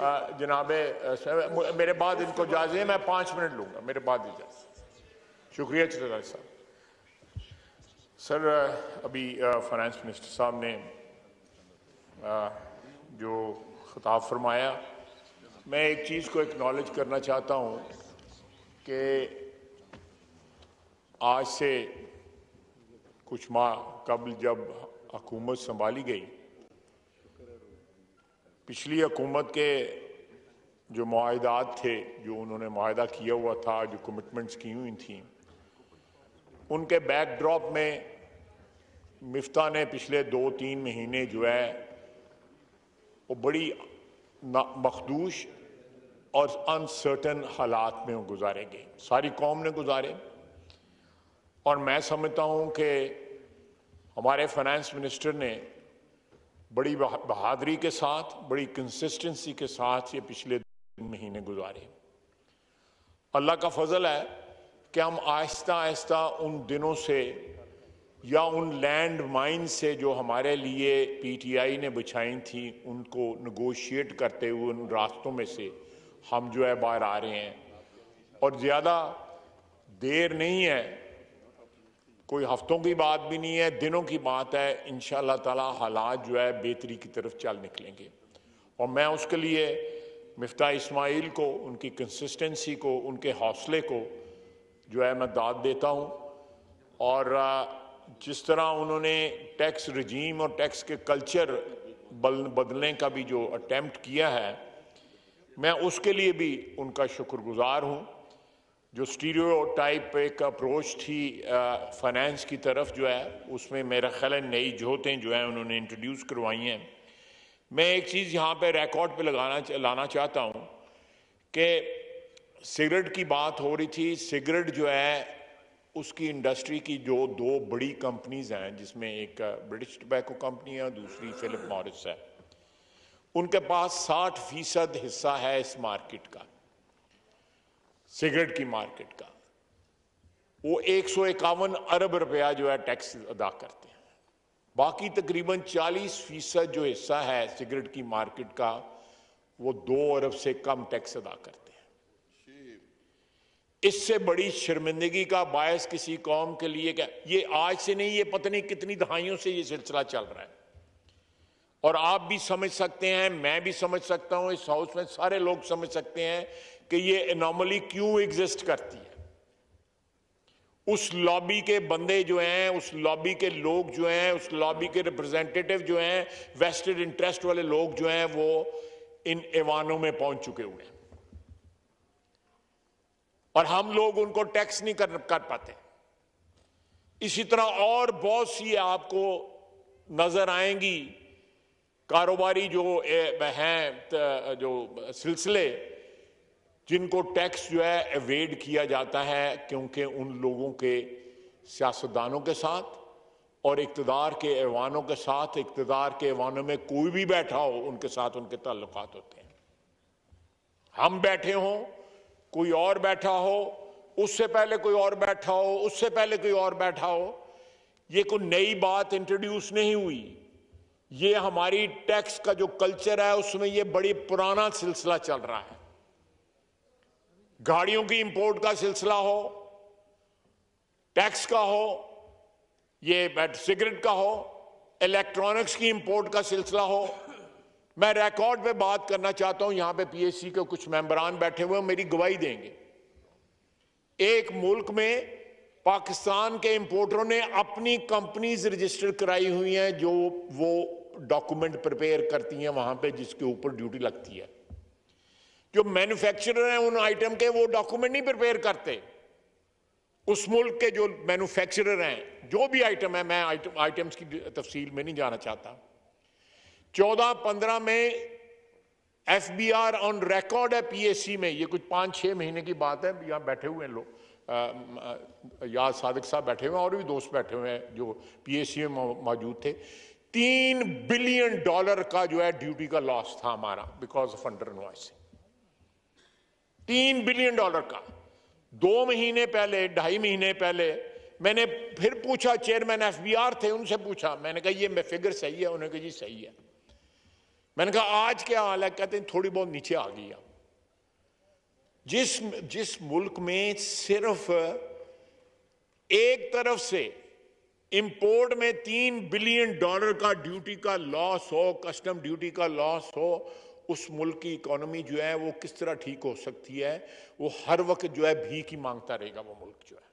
जनाब मेरे बाद इनको इजाज़े मैं पाँच मिनट लूँगा मेरे बाद इजाज़त शुक्रिया चौधरी साहब सर अभी फाइनेंस मिनिस्टर साहब ने जो खताब फरमाया मैं एक चीज़ को एक्नॉलेज करना चाहता हूँ कि आज से कुछ माह कबल जब हकूमत संभाली गई पिछली हुकूमत के जो माहदात थे जो उन्होंने माहदा किया हुआ था जो कमिटमेंट्स की हुई थी उनके बैकड्रॉप में मिफ्ता ने पिछले दो तीन महीने जो है वो बड़ी मखदूश और अनसर्टन हालात में गुजारे गए सारी कौम ने गुजारे और मैं समझता हूँ कि हमारे फाइनेंस मिनिस्टर ने बड़ी बहादरी के साथ बड़ी कंसिस्टेंसी के साथ ये पिछले महीने गुजारे अल्लाह का फजल है कि हम आहिस्ता आहिस्ता उन दिनों से या उन लैंड माइन से जो हमारे लिए पीटीआई ने बिछाई थी उनको नगोशिएट करते हुए उन रास्तों में से हम जो है बाहर आ रहे हैं और ज़्यादा देर नहीं है कोई हफ्तों की बात भी नहीं है दिनों की बात है इन ताला हालात जो है बेहतरी की तरफ चल निकलेंगे और मैं उसके लिए मफ्ता इस्माइल को उनकी कंसिस्टेंसी को उनके हौसले को जो है मैं दाद देता हूँ और जिस तरह उन्होंने टैक्स रजीम और टैक्स के कल्चर बल बदलने का भी जो अटैम्प्ट किया है मैं उसके लिए भी उनका शुक्रगुजार हूँ जो स्टीरियो टाइप एक अप्रोच थी फाइनेंस की तरफ जो है उसमें मेरा ख्याल है नई जोतें जो हैं उन्होंने इंट्रोड्यूस करवाई हैं मैं एक चीज़ यहाँ पे रिकॉर्ड पे लगाना लाना चाहता हूँ कि सिगरेट की बात हो रही थी सिगरेट जो है उसकी इंडस्ट्री की जो दो बड़ी कंपनीज हैं जिसमें एक ब्रिटिश टबैको कंपनी है दूसरी फिलिप मॉरिस है उनके पास 60 फीसद हिस्सा है इस मार्केट का सिगरेट की मार्केट का वो एक सौ इक्यावन अरब रुपया जो है टैक्स अदा करते हैं बाकी तकरीबन चालीस फीसद जो हिस्सा है सिगरेट की मार्केट का वो दो अरब से कम टैक्स अदा करते हैं इससे बड़ी शर्मिंदगी का बायस किसी कौम के लिए क्या ये आज से नहीं ये पता नहीं कितनी दहाइयों से ये सिलसिला चल रहा है और आप भी समझ सकते हैं मैं भी समझ सकता हूं इस हाउस में सारे लोग समझ सकते हैं कि ये एनोमली क्यों एग्जिस्ट करती है उस लॉबी के बंदे जो हैं उस लॉबी के लोग जो हैं उस लॉबी के रिप्रेजेंटेटिव जो हैं वेस्टेड इंटरेस्ट वाले लोग जो हैं वो इन ऐवानों में पहुंच चुके हुए हैं और हम लोग उनको टैक्स नहीं कर, कर पाते इसी तरह और बहुत सी आपको नजर आएंगी कारोबारी जो हैं जो सिलसिले जिनको टैक्स जो है एवेड किया जाता है क्योंकि उन लोगों के सियासतदानों के साथ और इकतदार के ऐवानों के साथ इकतदार के ऐवानों में कोई भी बैठा हो उनके साथ उनके ताल्लुक होते हैं हम बैठे हों कोई और बैठा हो उससे पहले कोई और बैठा हो उससे पहले कोई और बैठा हो ये कोई नई बात इंट्रोड्यूस नहीं हुई ये हमारी टैक्स का जो कल्चर है उसमें ये बड़ी पुराना सिलसिला चल रहा है गाड़ियों की इंपोर्ट का सिलसिला हो टैक्स का हो ये सिगरेट uh, का हो इलेक्ट्रॉनिक्स की इंपोर्ट का सिलसिला हो मैं रिकॉर्ड पे बात करना चाहता हूं यहां पे पीएससी के कुछ मेंबरान बैठे हुए मेरी गवाही देंगे एक मुल्क में पाकिस्तान के इंपोर्टरों ने अपनी कंपनीज रजिस्टर कराई हुई हैं जो वो डॉक्यूमेंट प्रिपेयर करती हैं वहां पे जिसके ऊपर ड्यूटी लगती है जो मैन्युफैक्चरर हैं उन आइटम के वो डॉक्यूमेंट नहीं प्रिपेयर करते उस मुल्क के जो मैन्युफैक्चरर हैं जो भी आइटम है मैं आइटम आइटम्स की तफसील में नहीं जाना चाहता चौदह पंद्रह में F B R on record है पी एस सी में ये कुछ पाँच छः महीने की बात है यहाँ बैठे हुए हैं लोग याद सादक साहब बैठे हुए हैं और भी दोस्त बैठे हुए हैं जो पी एस सी में मौजूद थे तीन बिलियन डॉलर का जो है ड्यूटी का लॉस था हमारा बिकॉज ऑफ अंडर इन्वाइसिंग तीन बिलियन डॉलर का दो महीने पहले ढाई महीने पहले मैंने फिर पूछा चेयरमैन एफबीआर थे उनसे पूछा मैंने कहा ये मैं फिगर सही है उन्होंने कहा जी सही है मैंने कहा आज क्या हाल है कहते हैं थोड़ी बहुत नीचे आ गई जिस जिस मुल्क में सिर्फ एक तरफ से इंपोर्ट में तीन बिलियन डॉलर का ड्यूटी का लॉस हो कस्टम ड्यूटी का लॉस हो उस मुल्क की इकोनॉमी जो है वो किस तरह ठीक हो सकती है वो हर वक्त जो है भीख ही मांगता रहेगा वो मुल्क जो है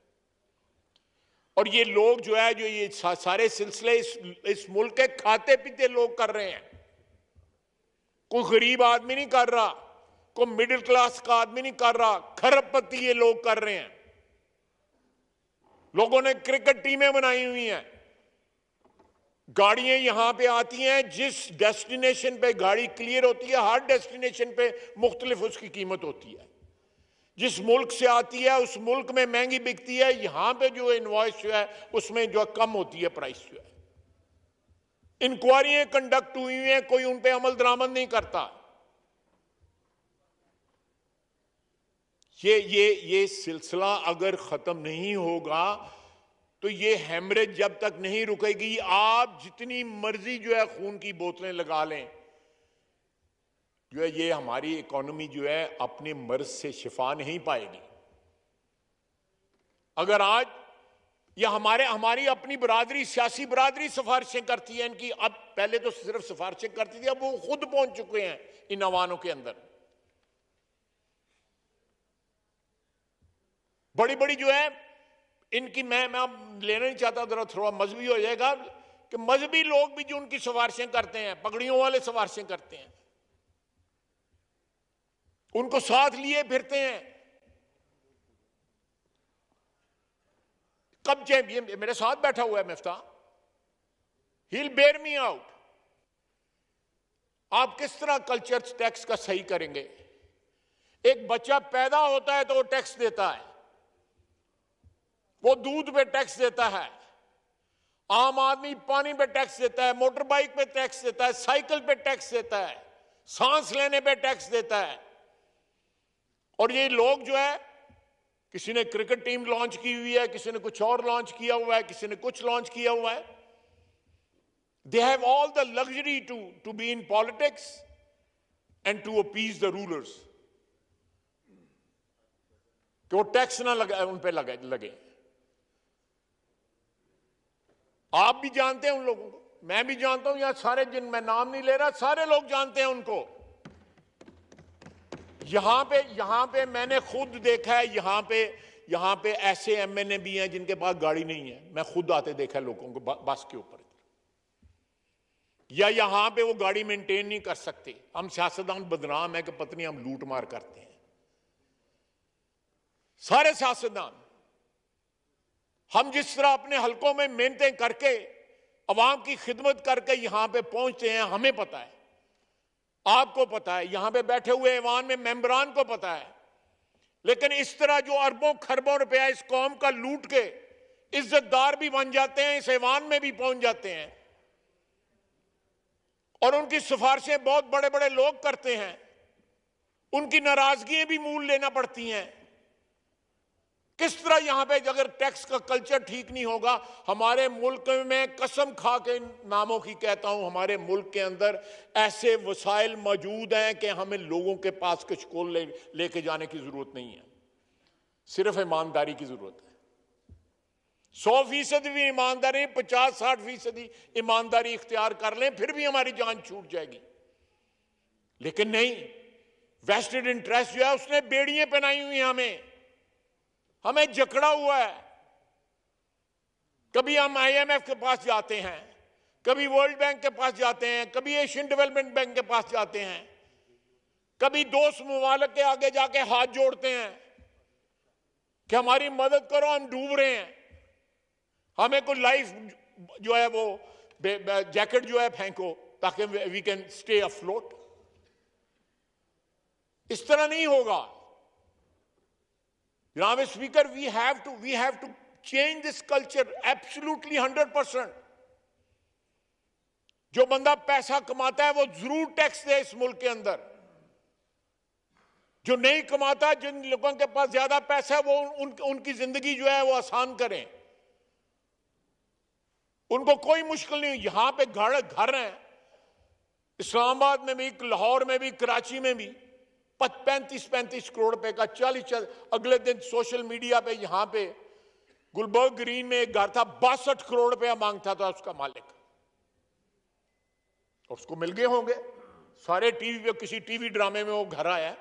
और ये लोग जो है जो ये सारे सिलसिले इस, इस मुल्क के खाते पीते लोग कर रहे हैं कोई गरीब आदमी नहीं कर रहा कोई मिडिल क्लास का आदमी नहीं कर रहा खरबपति ये लोग कर रहे हैं लोगों ने क्रिकेट टीमें बनाई हुई हैं गाड़ियां यहां पे आती हैं जिस डेस्टिनेशन पे गाड़ी क्लियर होती है हर डेस्टिनेशन पे मुख्तलिफ उसकी कीमत होती है जिस मुल्क से आती है उस मुल्क में महंगी बिकती है यहां पे जो इन्वॉइस जो है उसमें जो कम होती है प्राइस जो है इंक्वायरियां कंडक्ट हुई हैं कोई उन पर अमल दरामद नहीं करता ये ये ये सिलसिला अगर खत्म नहीं होगा तो ये हेमरेज जब तक नहीं रुकेगी आप जितनी मर्जी जो है खून की बोतलें लगा लें जो है ये हमारी इकोनॉमी जो है अपने मर्ज से शिफा नहीं पाएगी अगर आज यह हमारे हमारी अपनी बरादरी सियासी बरादरी सिफारिशें करती है इनकी अब पहले तो सिर्फ सिफारिशें करती थी अब वो खुद पहुंच चुके हैं इन आवानों के अंदर बड़ी बड़ी जो है इनकी मैं मैं आप लेना नहीं चाहता जरा थोड़ा मजहबी हो जाएगा कि मजहबी लोग भी जो उनकी सिफारशें करते हैं पगड़ियों वाले सिफारशें करते हैं उनको साथ लिए फिरते हैं कब ये मेरे साथ बैठा हुआ है मिफ्ता ही बेर मी आउट आप किस तरह कल्चर टैक्स का सही करेंगे एक बच्चा पैदा होता है तो वो टैक्स देता है वो दूध पे टैक्स देता है आम आदमी पानी पे टैक्स देता है मोटर बाइक पे टैक्स देता है साइकिल पे टैक्स देता है सांस लेने पे टैक्स देता है और ये लोग जो है किसी ने क्रिकेट टीम लॉन्च की हुई है किसी ने कुछ और लॉन्च किया हुआ है किसी ने कुछ लॉन्च किया हुआ है they have all the luxury to to be in politics and to appease the rulers कि वो टैक्स ना लगा उन पर लगे लगे आप भी जानते हैं उन लोगों को मैं भी जानता हूं यहां सारे जिन मैं नाम नहीं ले रहा सारे लोग जानते हैं उनको यहां पे यहां पे मैंने खुद देखा है यहां पे यहां पे ऐसे एमएनए भी हैं जिनके पास गाड़ी नहीं है मैं खुद आते देखा है लोगों को बस के ऊपर या यहां पे वो गाड़ी मेंटेन नहीं कर सकते हम सियासतदान बदनाम है कि पत्नी हम लूट मार करते हैं सारे सियासतदान हम जिस तरह अपने हलकों में मेहनतें करके अवाम की खिदमत करके यहां पे पहुंचते हैं हमें पता है आपको पता है यहां पे बैठे हुए ऐवान में मेम्बरान को पता है लेकिन इस तरह जो अरबों खरबों रुपया इस कौम का लूट के इज्जतदार भी बन जाते हैं इस ऐवान में भी पहुंच जाते हैं और उनकी सिफारिशें बहुत बड़े बड़े लोग करते हैं उनकी नाराजगियां भी मूल लेना पड़ती हैं किस तरह यहाँ पे अगर टैक्स का कल्चर ठीक नहीं होगा हमारे मुल्क में कसम खा के नामों की कहता हूँ हमारे मुल्क के अंदर ऐसे वसाइल मौजूद हैं कि हमें लोगों के पास कुछ को ले लेके जाने की ज़रूरत नहीं है सिर्फ ईमानदारी की ज़रूरत है सौ फीसद भी ईमानदारी पचास साठ फीसदी ईमानदारी इख्तियार कर लें फिर भी हमारी जान छूट जाएगी लेकिन नहीं वेस्टेड इंटरेस्ट जो है उसने बेड़ियां पहनाई हुई हमें हमें जकड़ा हुआ है कभी हम आईएमएफ के पास जाते हैं कभी वर्ल्ड बैंक के पास जाते हैं कभी एशियन डेवलपमेंट बैंक के पास जाते हैं कभी दोस्त ममालक के आगे जाके हाथ जोड़ते हैं कि हमारी मदद करो हम डूब रहे हैं हमें कोई लाइफ जो है वो जैकेट जो है फेंको ताकि वी कैन स्टे अफ्लोट इस तरह नहीं होगा Now, Speaker, we have to we have to change this culture absolutely 100 percent जो बंदा पैसा कमाता है वो जरूर टैक्स दे इस मुल्क के अंदर जो नहीं कमाता जिन लोगों के पास ज्यादा पैसा है वो उन, उनकी जिंदगी जो है वो आसान करें उनको कोई मुश्किल नहीं यहां पे घर घर हैं इस्लामाबाद में भी लाहौर में भी कराची में भी पैंतीस पैंतीस करोड़ रुपए का चालीस चाल अगले दिन सोशल मीडिया पे यहां पे गुलबर्ग ग्रीन में एक घर था बासठ करोड़ रुपया मांगता था तो उसका मालिक उसको मिल गए होंगे सारे टीवी पे किसी टीवी ड्रामे में वो घर आया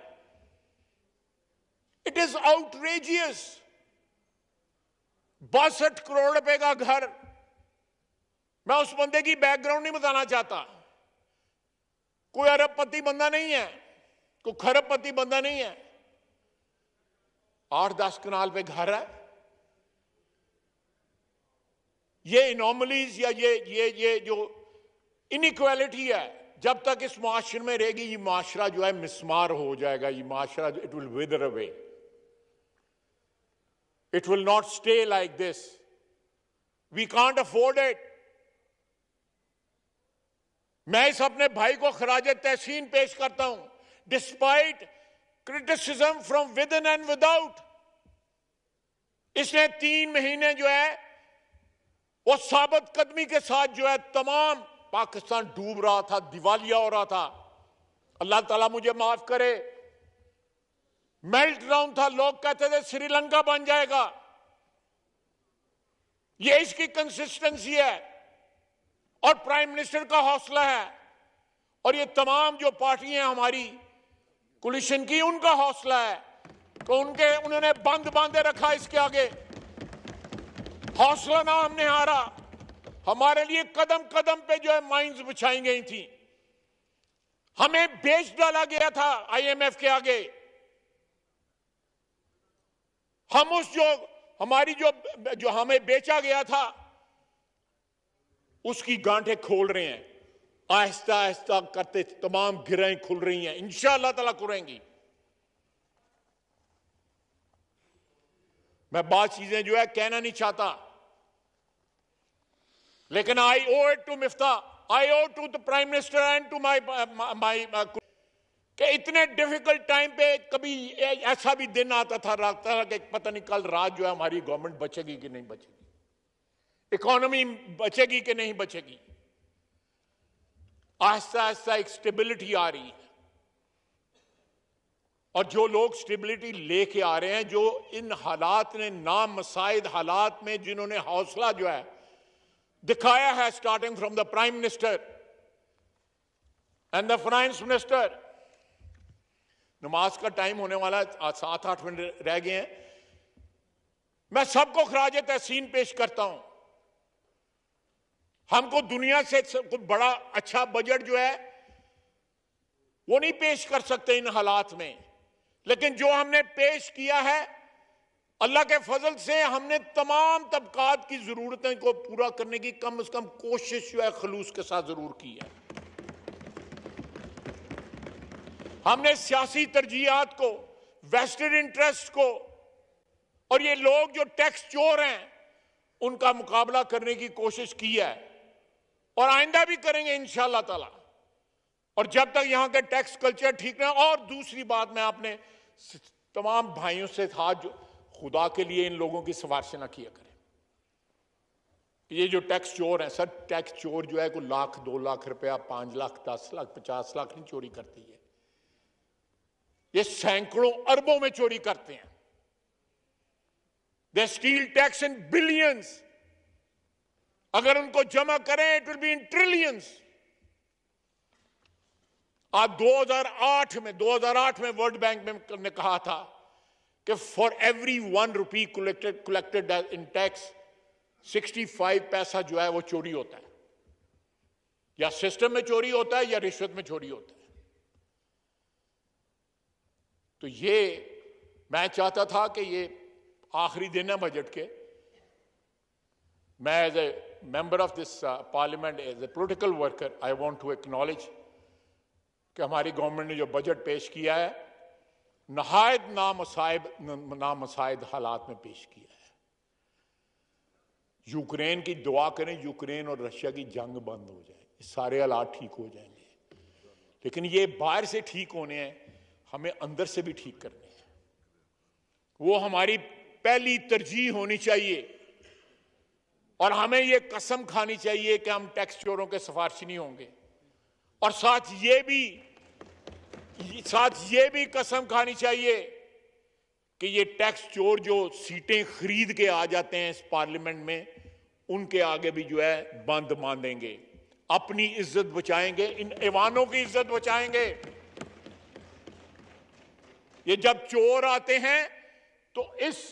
इट इज आउटरेजियस बासठ करोड़ रुपए का घर मैं उस बंदे की बैकग्राउंड नहीं बताना चाहता कोई अरबपति बंदा नहीं है को खरबपति बंदा नहीं है आठ दस कनाल पे घर है ये इनोमलीज या ये ये ये जो इनक्वालिटी है जब तक इस माशरे में रहेगी ये माशरा जो है मिसमार हो जाएगा ये माशरा it will wither away it will not stay like this we can't afford it मैं इस अपने भाई को खराज तहसीन पेश करता हूं despite criticism from within and without इसने तीन महीने जो है वो साबत कदमी के साथ जो है तमाम पाकिस्तान डूब रहा था दिवालिया हो रहा था अल्लाह ताला मुझे माफ करे मेल्ट डाउन था लोग कहते थे श्रीलंका बन जाएगा ये इसकी कंसिस्टेंसी है और प्राइम मिनिस्टर का हौसला है और ये तमाम जो पार्टियां हमारी कुलिशन की उनका हौसला है तो उनके उन्होंने बंद बांधे रखा इसके आगे हौसला ना हमने हारा हमारे लिए कदम कदम पे जो है माइंस बिछाई गई थी हमें बेच डाला गया था आईएमएफ के आगे हम उस जो हमारी जो जो हमें बेचा गया था उसकी गांठें खोल रहे हैं आहिस्ता आहिस्ता करते तमाम गिराएं खुल रही हैं इन ताला खुलेंगी मैं बात चीजें जो है कहना नहीं चाहता लेकिन I owe it to Miftah I owe to the prime minister and to my my के इतने डिफिकल्ट टाइम पे कभी ऐसा भी दिन आता था लगता था कि पता नहीं कल रात जो है हमारी गवर्नमेंट बचेगी कि नहीं बचेगी इकोनॉमी बचेगी कि नहीं बचेगी आहिस्ता आहिस्ता एक स्टेबिलिटी आ रही है और जो लोग स्टेबिलिटी लेके आ रहे हैं जो इन हालात ने नामसाइद हालात में जिन्होंने हौसला जो है दिखाया है starting from the prime minister and the finance minister नमाज का टाइम होने वाला सात आठ मिनट रह गए हैं मैं सबको खराज तहसीन पेश करता हूं हमको दुनिया से कुछ बड़ा अच्छा बजट जो है वो नहीं पेश कर सकते इन हालात में लेकिन जो हमने पेश किया है अल्लाह के फजल से हमने तमाम तबकात की ज़रूरतें को पूरा करने की कम अज़ कम कोशिश जो है खलूस के साथ ज़रूर की है हमने सियासी तरजीहत को वेस्टर्न इंटरेस्ट को और ये लोग जो टैक्स चोर हैं उनका मुकाबला करने की कोशिश की है और आइंदा भी करेंगे इन तला और जब तक यहां के टैक्स कल्चर ठीक ना और दूसरी बात मैं आपने तमाम भाइयों से था जो खुदा के लिए इन लोगों की सिफारिश ना किया करें ये जो टैक्स चोर है सर टैक्स चोर जो है को लाख दो लाख रुपया पांच लाख दस लाख पचास लाख नहीं चोरी करती है ये सैकड़ों अरबों में चोरी करते हैं they steal tax in billions अगर उनको जमा करें it will be in trillions आप 2008 में 2008 में वर्ल्ड बैंक ने कहा था कि for every one rupee collected collected in tax 65 paisa जो है वो चोरी होता है या सिस्टम में चोरी होता है या रिश्वत में चोरी होता है तो ये मैं चाहता था कि ये आखिरी दिन है बजट के मैं as a member of this uh, parliament, as a political worker, I want to acknowledge कि हमारी गवर्नमेंट ने जो बजट पेश किया है नहाय नामसाइब नामसाइद हालात में पेश किया है यूक्रेन की दुआ करें यूक्रेन और रशिया की जंग बंद हो जाए सारे हालात ठीक हो जाएंगे लेकिन ये बाहर से ठीक होने हैं हमें अंदर से भी ठीक करने हैं वो हमारी पहली तरजीह होनी चाहिए और हमें ये कसम खानी चाहिए कि हम टैक्स चोरों के सिफारशी नहीं होंगे और साथ ये भी साथ ये भी कसम खानी चाहिए कि ये टैक्स चोर जो सीटें खरीद के आ जाते हैं इस पार्लियामेंट में उनके आगे भी जो है बंद मान देंगे अपनी इज्जत बचाएंगे इन ऐवानों की इज्जत बचाएंगे ये जब चोर आते हैं तो इस